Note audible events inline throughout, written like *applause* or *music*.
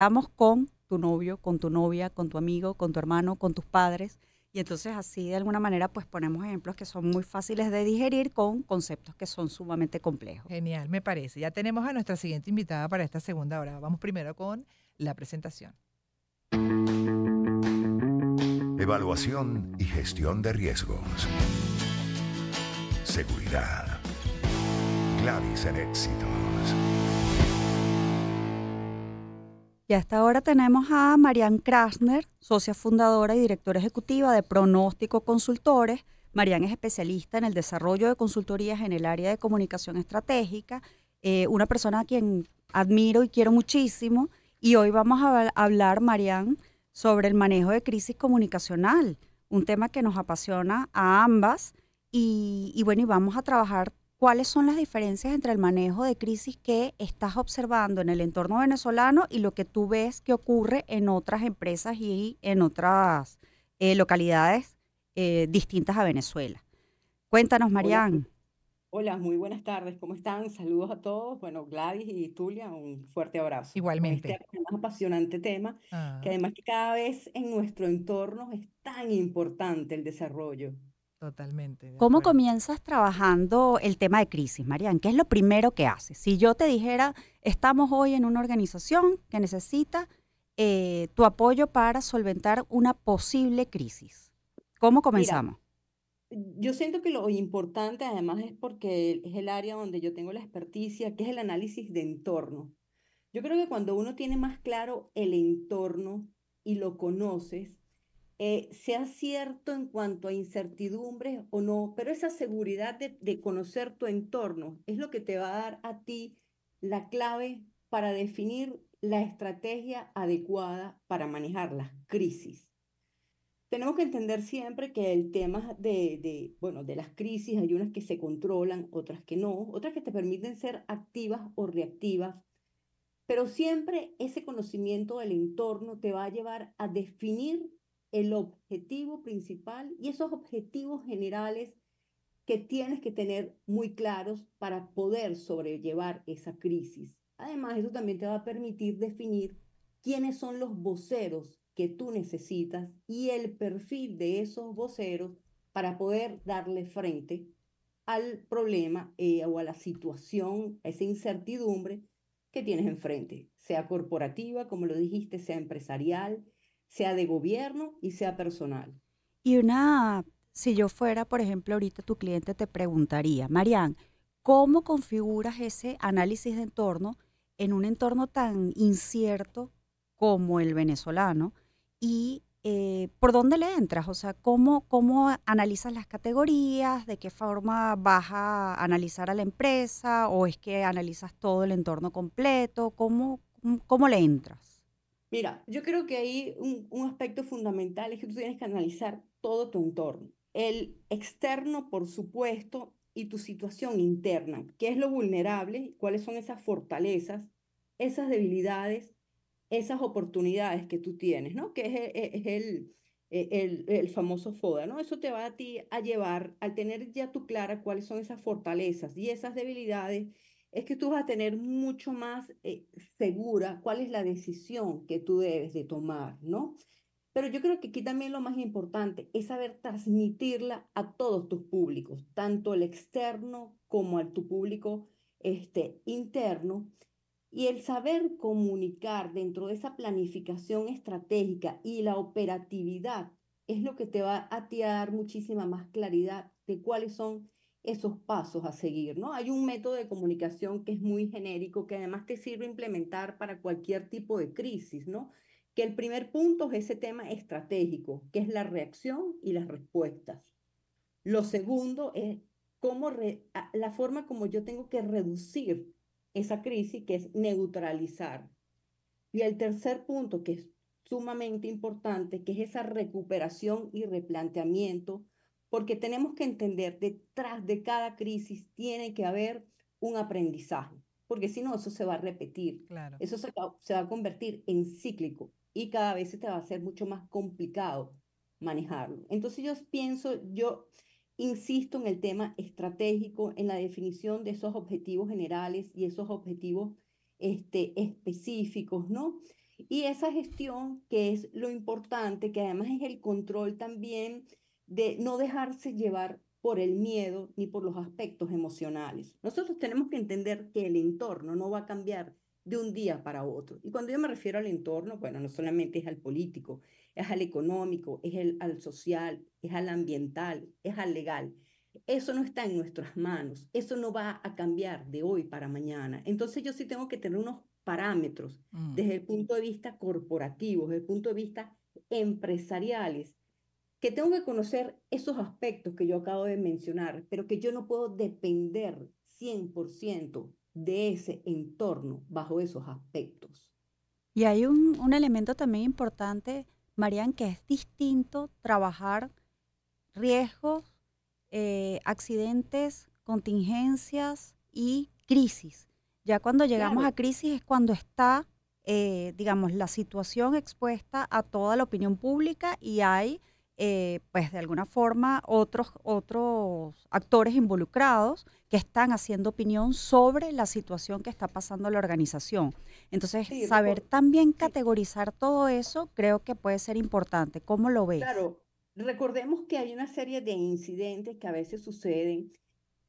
estamos con tu novio, con tu novia, con tu amigo, con tu hermano, con tus padres. Y entonces así de alguna manera pues ponemos ejemplos que son muy fáciles de digerir con conceptos que son sumamente complejos. Genial, me parece. Ya tenemos a nuestra siguiente invitada para esta segunda hora. Vamos primero con la presentación. Evaluación y gestión de riesgos. Seguridad. Claris en éxitos. Y hasta ahora tenemos a Marian Krasner, socia fundadora y directora ejecutiva de Pronóstico Consultores. Marian es especialista en el desarrollo de consultorías en el área de comunicación estratégica, eh, una persona a quien admiro y quiero muchísimo. Y hoy vamos a hablar, Marian, sobre el manejo de crisis comunicacional, un tema que nos apasiona a ambas. Y, y bueno, y vamos a trabajar ¿Cuáles son las diferencias entre el manejo de crisis que estás observando en el entorno venezolano y lo que tú ves que ocurre en otras empresas y en otras eh, localidades eh, distintas a Venezuela? Cuéntanos, Marían. Hola. muy buenas tardes. ¿Cómo están? Saludos a todos. Bueno, Gladys y Tulia, un fuerte abrazo. Igualmente. Este es más apasionante tema, que ah. además cada vez en nuestro entorno es tan importante el desarrollo. Totalmente. ¿Cómo comienzas trabajando el tema de crisis, Marian? ¿Qué es lo primero que haces? Si yo te dijera, estamos hoy en una organización que necesita eh, tu apoyo para solventar una posible crisis, ¿cómo comenzamos? yo siento que lo importante además es porque es el área donde yo tengo la experticia, que es el análisis de entorno. Yo creo que cuando uno tiene más claro el entorno y lo conoces, eh, sea cierto en cuanto a incertidumbres o no, pero esa seguridad de, conocer tu entorno es lo que te va a dar a ti la clave para definir la estrategia adecuada para manejar las crisis. Tenemos que entender siempre que el tema bueno, de las crisis, hay unas que se controlan, otras que no, otras que te permiten ser activas o reactivas, pero siempre ese conocimiento del entorno te va a llevar a definir el objetivo principal y esos objetivos generales que tienes que tener muy claros para poder sobrellevar esa crisis. Además, eso también te va a permitir definir quiénes son los voceros que tú necesitas y el perfil de esos voceros para poder darle frente al problema eh, o a la situación, a esa incertidumbre que tienes enfrente, sea corporativa, como lo dijiste, sea empresarial, sea de gobierno y sea personal. Y una, si yo fuera, por ejemplo, ahorita tu cliente te preguntaría, Marían, ¿cómo configuras ese análisis de entorno en un entorno tan incierto como el venezolano? Y eh, ¿por dónde le entras? O sea, ¿cómo, ¿cómo analizas las categorías? ¿De qué forma vas a analizar a la empresa? ¿O es que analizas todo el entorno completo? ¿Cómo, cómo le entras? Mira, yo creo que hay un, aspecto fundamental es que tú tienes que analizar todo tu entorno. El externo, por supuesto, y tu situación interna, qué es lo vulnerable, cuáles son esas fortalezas, esas debilidades, esas oportunidades que tú tienes, ¿no? Que es, e, e, e, el, el, famoso FODA, ¿no? Eso te va a ti a llevar al tener ya tú clara cuáles son esas fortalezas y esas debilidades es que tú vas a tener mucho más eh, segura cuál es la decisión que tú debes de tomar, ¿no? Pero yo creo que aquí también lo más importante es saber transmitirla a todos tus públicos, tanto el externo como a tu público este, interno. Y el saber comunicar dentro de esa planificación estratégica y la operatividad es lo que te va a, a dar muchísima más claridad de cuáles son esos pasos a seguir, ¿no? Hay un método de comunicación que es muy genérico, que además te sirve implementar para cualquier tipo de crisis, ¿no? Que el primer punto es ese tema estratégico, que es la reacción y las respuestas. Lo segundo es cómo la forma como yo tengo que reducir esa crisis, que es neutralizar. Y el tercer punto, que es sumamente importante, que es esa recuperación y replanteamiento porque tenemos que entender, detrás de cada crisis tiene que haber un aprendizaje, porque si no, eso se va a repetir, claro. eso se, va a convertir en cíclico y cada vez se te va a ser mucho más complicado manejarlo. Entonces yo pienso, yo insisto en el tema estratégico, en la definición de esos objetivos generales y esos objetivos este, específicos, ¿no? Y esa gestión que es lo importante, que además es el control también de no dejarse llevar por el miedo ni por los aspectos emocionales. Nosotros tenemos que entender que el entorno no va a cambiar de un día para otro. Y cuando yo me refiero al entorno, bueno, no solamente es al político, es al económico, es al social, es al ambiental, es al legal. Eso no está en nuestras manos, eso no va a cambiar de hoy para mañana. Entonces yo sí tengo que tener unos parámetros mm. desde el punto de vista corporativo, desde el punto de vista empresariales, que tengo que conocer esos aspectos que yo acabo de mencionar, pero que yo no puedo depender 100% de ese entorno bajo esos aspectos. Y hay un, elemento también importante, Marian, que es distinto trabajar riesgos, eh, accidentes, contingencias y crisis. Ya cuando llegamos a crisis es cuando está, eh, digamos, la situación expuesta a toda la opinión pública y hay eh, pues de alguna forma, otros, otros actores involucrados que están haciendo opinión sobre la situación que está pasando la organización. Entonces, saber también categorizar todo eso creo que puede ser importante. ¿Cómo lo ves? Claro, recordemos que hay una serie de incidentes que a veces suceden,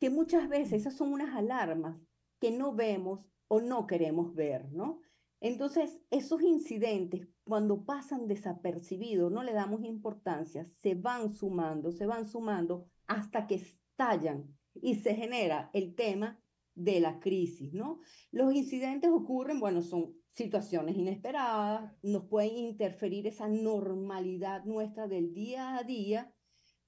que muchas veces mm. esas son unas alarmas que no vemos o no queremos ver, ¿no? Entonces, esos incidentes cuando pasan desapercibidos, no le damos importancia, se van sumando, se van sumando hasta que estallan y se genera el tema de la crisis, ¿no? Los incidentes ocurren, bueno, son situaciones inesperadas, nos pueden interferir esa normalidad nuestra del día a día,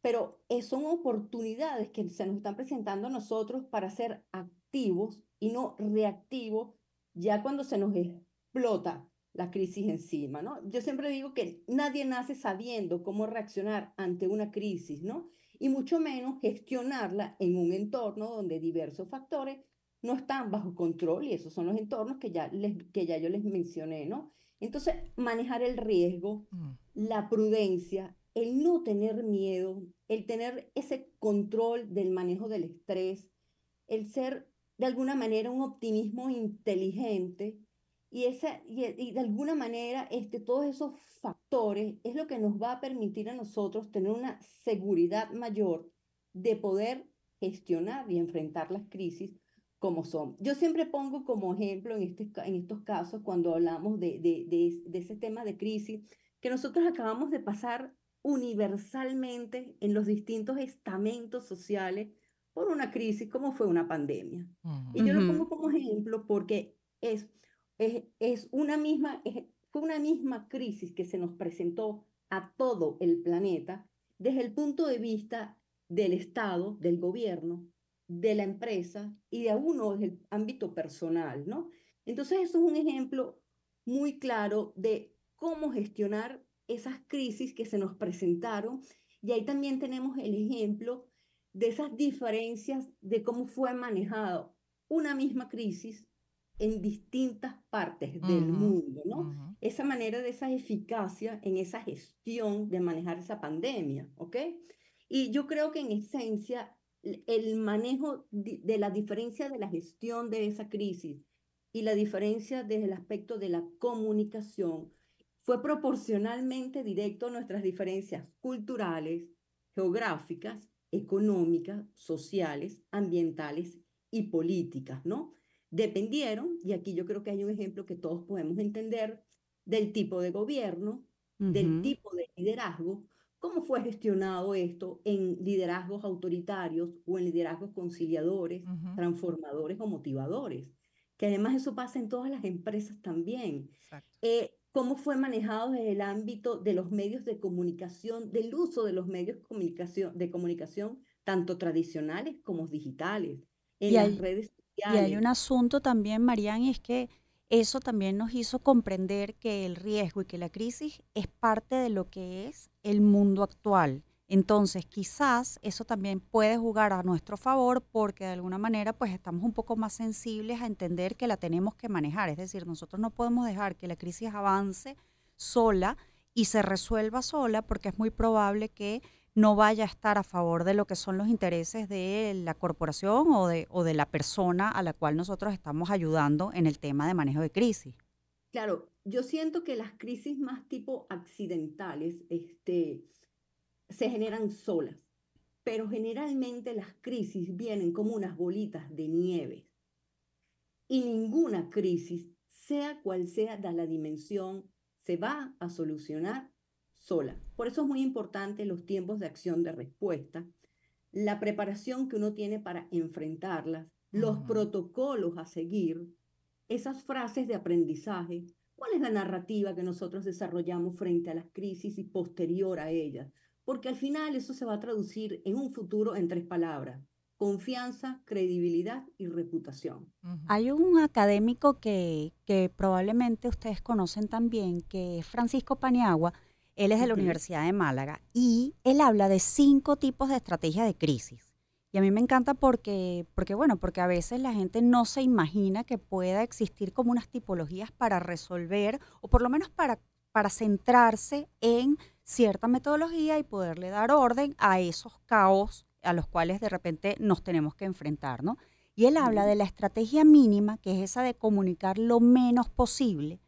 pero son oportunidades que se nos están presentando a nosotros para ser activos y no reactivos ya cuando se nos explota la crisis encima, ¿no? Yo siempre digo que nadie nace sabiendo cómo reaccionar ante una crisis, ¿no? Y mucho menos gestionarla en un entorno donde diversos factores no están bajo control y esos son los entornos que ya, les, que ya yo les mencioné, ¿no? Entonces, manejar el riesgo, mm. la prudencia, el no tener miedo, el tener ese control del manejo del estrés, el ser de alguna manera un optimismo inteligente, y, esa, e, y, de alguna manera, este, todos esos factores es lo que nos va a permitir a nosotros tener una seguridad mayor de poder gestionar y enfrentar las crisis como son. Yo siempre pongo como ejemplo en, este, en estos casos, cuando hablamos de, de, de, de ese tema de crisis, que nosotros acabamos de pasar universalmente en los distintos estamentos sociales por una crisis como fue una pandemia. Y yo lo pongo como ejemplo porque es es, una misma, fue una misma crisis que se nos presentó a todo el planeta desde el punto de vista del Estado, del gobierno, de la empresa y de uno del ámbito personal, ¿no? Entonces eso es un ejemplo muy claro de cómo gestionar esas crisis que se nos presentaron y ahí también tenemos el ejemplo de esas diferencias de cómo fue manejado una misma crisis en distintas partes del mundo, ¿no? Esa manera de esa eficacia en esa gestión de manejar esa pandemia, ¿ok? Y yo creo que en esencia el manejo de la diferencia de la gestión de esa crisis y la diferencia desde el aspecto de la comunicación fue proporcionalmente directo a nuestras diferencias culturales, geográficas, económicas, sociales, ambientales y políticas, ¿no? dependieron, y aquí yo creo que hay un ejemplo que todos podemos entender, del tipo de gobierno, del tipo de liderazgo, cómo fue gestionado esto en liderazgos autoritarios o en liderazgos conciliadores, transformadores o motivadores, que además eso pasa en todas las empresas también. Eh, cómo fue manejado desde el ámbito de los medios de comunicación, del uso de los medios comunicación, de comunicación, tanto tradicionales como digitales, en las redes y hay un asunto también, y es que eso también nos hizo comprender que el riesgo y que la crisis es parte de lo que es el mundo actual. Entonces, quizás eso también puede jugar a nuestro favor porque de alguna manera pues estamos un poco más sensibles a entender que la tenemos que manejar. Es decir, nosotros no podemos dejar que la crisis avance sola y se resuelva sola porque es muy probable que no vaya a estar a favor de lo que son los intereses de la corporación o de, o de la persona a la cual nosotros estamos ayudando en el tema de manejo de crisis. Claro, yo siento que las crisis más tipo accidentales este, se generan solas, pero generalmente las crisis vienen como unas bolitas de nieve. Y ninguna crisis, sea cual sea la dimensión, se va a solucionar por eso es muy importante los tiempos de acción de respuesta, la preparación que uno tiene para enfrentarlas, los protocolos a seguir, esas frases de aprendizaje, cuál es la narrativa que nosotros desarrollamos frente a las crisis y posterior a ellas, porque al final eso se va a traducir en un futuro en tres palabras, confianza, credibilidad y reputación. Hay un académico que, que, probablemente ustedes conocen también, que es Francisco Paniagua, él es de la Universidad de Málaga y él habla de cinco tipos de estrategias de crisis. Y a mí me encanta porque, porque, bueno, porque a veces la gente no se imagina que pueda existir como unas tipologías para resolver o por lo menos para, para centrarse en cierta metodología y poderle dar orden a esos caos a los cuales de repente nos tenemos que enfrentar, ¿no? Y él habla de la estrategia mínima, que es esa de comunicar lo menos posible,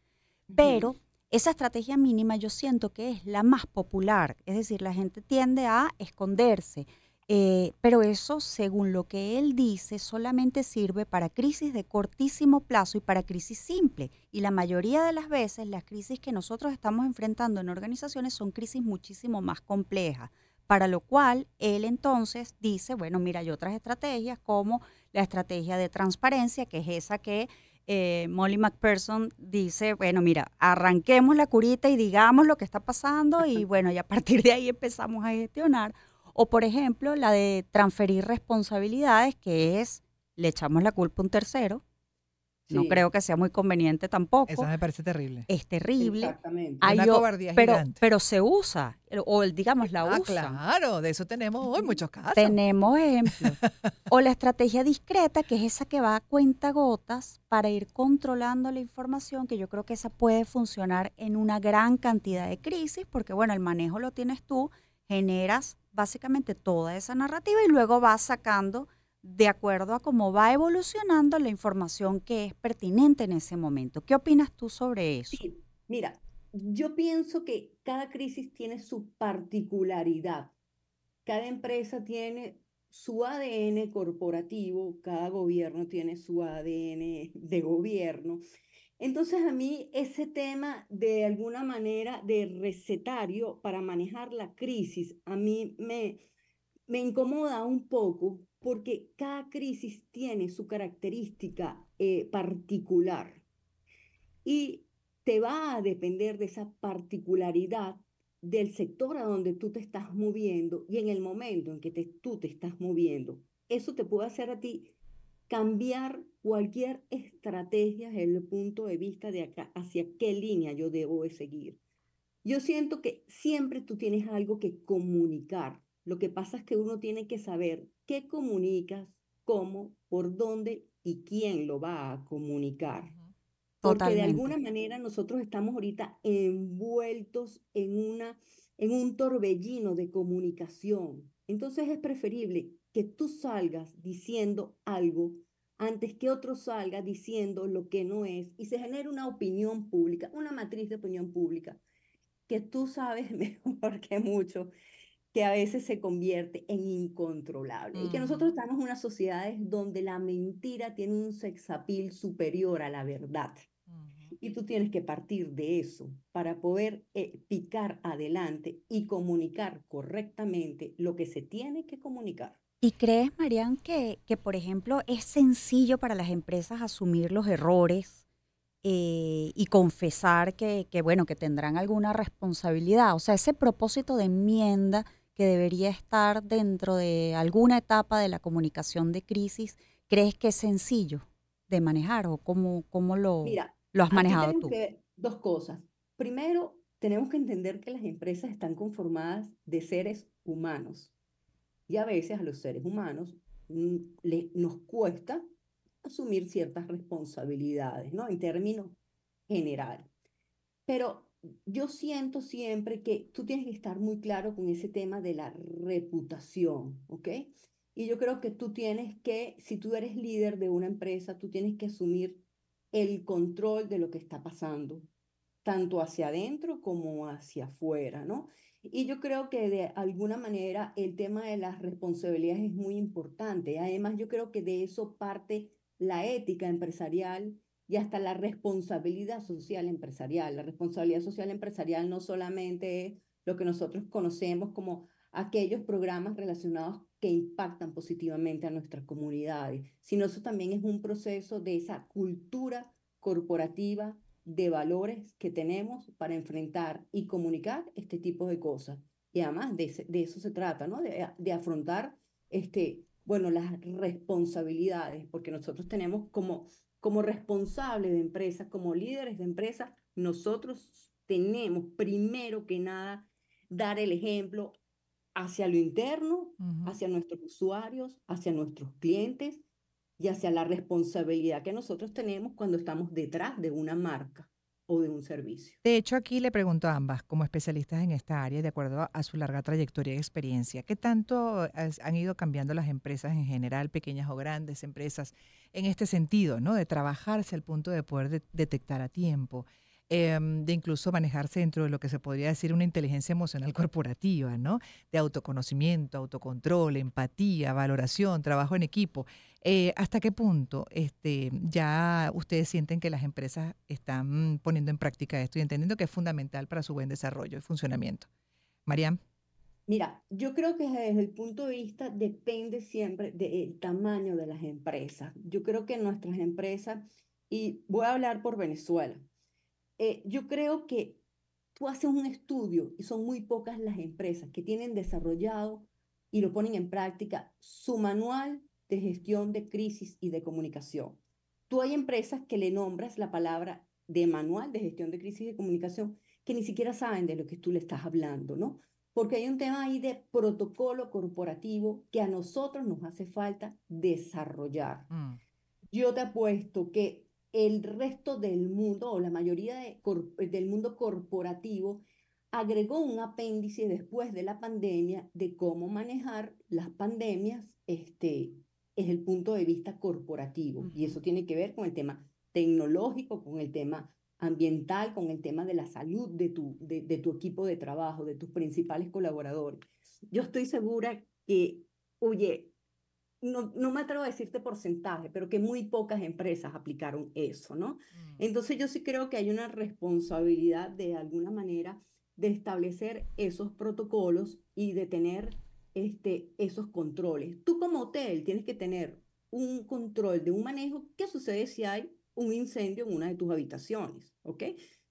pero esa estrategia mínima yo siento que es la más popular, es decir, la gente tiende a esconderse, eh, pero eso, según lo que él dice, solamente sirve para crisis de cortísimo plazo y para crisis simple. Y la mayoría de las veces las crisis que nosotros estamos enfrentando en organizaciones son crisis muchísimo más complejas, para lo cual él entonces dice, bueno, mira, hay otras estrategias como la estrategia de transparencia, que es esa que eh, Molly McPherson dice, bueno, mira, arranquemos la curita y digamos lo que está pasando y bueno, y a partir de ahí empezamos a gestionar. O por ejemplo, la de transferir responsabilidades, que es, le echamos la culpa a un tercero, no creo que sea muy conveniente tampoco. Esa me parece terrible. Es terrible. Exactamente. Hay Una cobardía pero, pero se usa, o digamos la ah, usa. Claro, de eso tenemos hoy muchos casos. Tenemos ejemplos. *laughs* o la estrategia discreta, que es esa que va a cuenta gotas para ir controlando la información, que yo creo que esa puede funcionar en una gran cantidad de crisis, porque bueno, el manejo lo tienes tú, generas básicamente toda esa narrativa y luego vas sacando de acuerdo a cómo va evolucionando la información que es pertinente en ese momento. ¿Qué opinas tú sobre eso? mira, yo pienso que cada crisis tiene su particularidad. Cada empresa tiene su ADN corporativo, cada gobierno tiene su ADN de gobierno. Entonces a mí ese tema de alguna manera de recetario para manejar la crisis, a mí me, me incomoda un poco porque cada crisis tiene su característica eh, particular y te va a depender de esa particularidad del sector a donde tú te estás moviendo y en el momento en que tú te estás moviendo. Eso te puede hacer a ti cambiar cualquier estrategia desde el punto de vista de acá, hacia qué línea yo debo de seguir. Yo siento que siempre tú tienes algo que comunicar lo que pasa es que uno tiene que saber qué comunicas, cómo, por dónde y quién lo va a comunicar. Porque de alguna manera nosotros estamos ahorita envueltos en, una, en un torbellino de comunicación. Entonces es preferible que tú salgas diciendo algo antes que otro salga diciendo lo que no es y se genere una opinión pública, una matriz de opinión pública, que tú sabes *laughs* mejor que mucho que a veces se convierte en incontrolable. Y que nosotros mm. estamos en unas sociedades donde la mentira tiene un sexapil superior a la verdad. Y tú tienes que partir de eso para poder eh, picar adelante y comunicar correctamente lo que se tiene que comunicar. ¿Y crees, Marian, que, por ejemplo es sencillo para las empresas asumir los errores eh, y confesar que, que, bueno, que tendrán alguna responsabilidad? O sea, ese propósito de enmienda, que debería estar dentro de alguna etapa de la comunicación de crisis, crees que es sencillo de manejar o cómo, cómo lo, lo has manejado tú? Que, dos cosas. Primero, tenemos que entender que las empresas están conformadas de seres humanos y a veces a los seres humanos mm, le, nos cuesta asumir ciertas responsabilidades, ¿no? En términos general. Pero yo siento siempre que tú tienes que estar muy claro con ese tema de la reputación, ¿ok? Y yo creo que tú tienes que, si tú eres líder de una empresa, tú tienes que asumir el control de lo que está pasando, tanto hacia adentro como hacia afuera, ¿no? Y yo creo que de alguna manera el tema de las responsabilidades es muy importante. Además, yo creo que de eso parte la ética empresarial y hasta la responsabilidad social empresarial. La responsabilidad social empresarial no solamente es lo que nosotros conocemos como aquellos programas relacionados que impactan positivamente a nuestras comunidades, sino eso también es un proceso de esa cultura corporativa de valores que tenemos para enfrentar y comunicar este tipo de cosas. Y además de, eso se trata, ¿no? De, de, afrontar, este, bueno, las responsabilidades, porque nosotros tenemos como como responsables de empresas, como líderes de empresas, nosotros tenemos primero que nada dar el ejemplo hacia lo interno, hacia nuestros usuarios, hacia nuestros clientes y hacia la responsabilidad que nosotros tenemos cuando estamos detrás de una marca de un servicio. De hecho, aquí le pregunto a ambas, como especialistas en esta área, de acuerdo a su larga trayectoria y experiencia, ¿qué tanto han ido cambiando las empresas en general, pequeñas o grandes empresas, en este sentido, ¿no? de trabajarse al punto de poder detectar a tiempo? Em, de incluso manejarse dentro de lo que se podría decir una inteligencia emocional corporativa, ¿no? De autoconocimiento, autocontrol, empatía, valoración, trabajo en equipo. Eh, ¿Hasta qué punto este, ya ustedes sienten que las empresas están poniendo en práctica esto y entendiendo que es fundamental para su buen desarrollo y funcionamiento? Mariam. Mira, yo creo que desde el punto de vista depende siempre del tamaño de las empresas. Yo creo que nuestras empresas, y voy a hablar por Venezuela, eh, yo creo que tú haces un estudio y son muy pocas las empresas que tienen desarrollado y lo ponen en práctica su manual de gestión de crisis y de comunicación. Tú hay empresas que le nombras la palabra de manual de gestión de crisis y de comunicación que ni siquiera saben de lo que tú le estás hablando, ¿no? Porque hay un tema ahí de protocolo corporativo que a nosotros nos hace falta desarrollar. Mm. Yo te apuesto que el resto del mundo o la mayoría del mundo corporativo agregó un apéndice después de la pandemia de cómo manejar las pandemias este, desde el punto de vista corporativo. Y eso tiene que ver con el tema tecnológico, con el tema ambiental, con el tema de la salud de tu, de, de tu equipo de trabajo, de tus principales colaboradores. Yo estoy segura que, oye, no, me atrevo a decirte porcentaje, pero que muy pocas empresas aplicaron eso, ¿no? Mm. Entonces yo sí creo que hay una responsabilidad de alguna manera de establecer esos protocolos y de tener este, esos controles. Tú como hotel tienes que tener un control de un manejo, qué sucede si hay un incendio en una de tus habitaciones, ¿ok?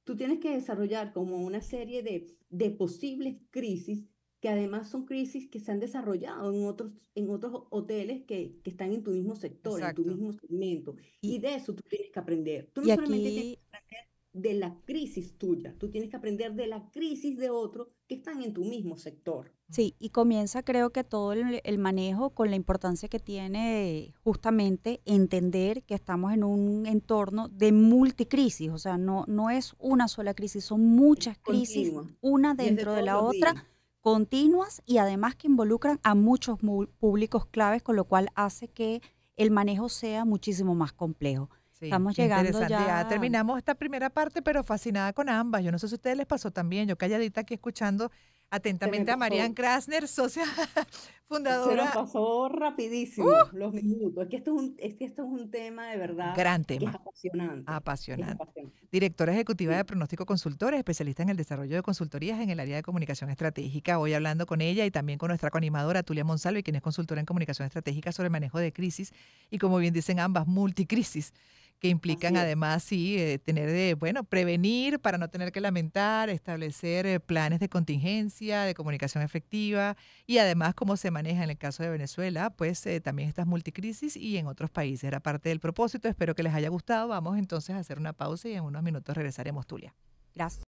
Tú tienes que desarrollar como una serie de, de posibles crisis que además son crisis que se han desarrollado en otros, en otros hoteles que, que están en tu mismo sector, en tu mismo segmento. Y, de eso tú tienes que aprender. Tú no solamente tienes que aprender de la crisis tuya, tú tienes que aprender de la crisis de otro que están en tu mismo sector. Sí, y comienza creo que todo el, manejo con la importancia que tiene justamente entender que estamos en un entorno de multicrisis, o sea, no, no es una sola crisis, son muchas crisis, una dentro de la otra continuas y además que involucran a muchos públicos claves, con lo cual hace que el manejo sea muchísimo más complejo. Estamos llegando Terminamos esta primera parte, pero fascinada con ambas. Yo no sé si a ustedes les pasó también. Yo calladita aquí escuchando Atentamente a Marian Krasner, socia *laughs* fundadora. Se lo pasó rapidísimo ¡Uh! los minutos. Es que, esto es, un, tema de verdad. Gran tema. Es apasionante. Apasionante. Directora ejecutiva de Pronóstico Consultores, especialista en el desarrollo de consultorías en el área de comunicación estratégica. Hoy hablando con ella y también con nuestra coanimadora Tulia Monsalve, quien es consultora en comunicación estratégica sobre el manejo de crisis y, como bien dicen ambas, multicrisis que implican además, sí, eh, tener de, bueno, prevenir para no tener que lamentar, establecer eh, planes de contingencia, de comunicación efectiva y además cómo se maneja en el caso de Venezuela, pues eh, también estas multicrisis y en otros países. Era parte del propósito, espero que les haya gustado. Vamos entonces a hacer una pausa y en unos minutos regresaremos, Tulia. Gracias.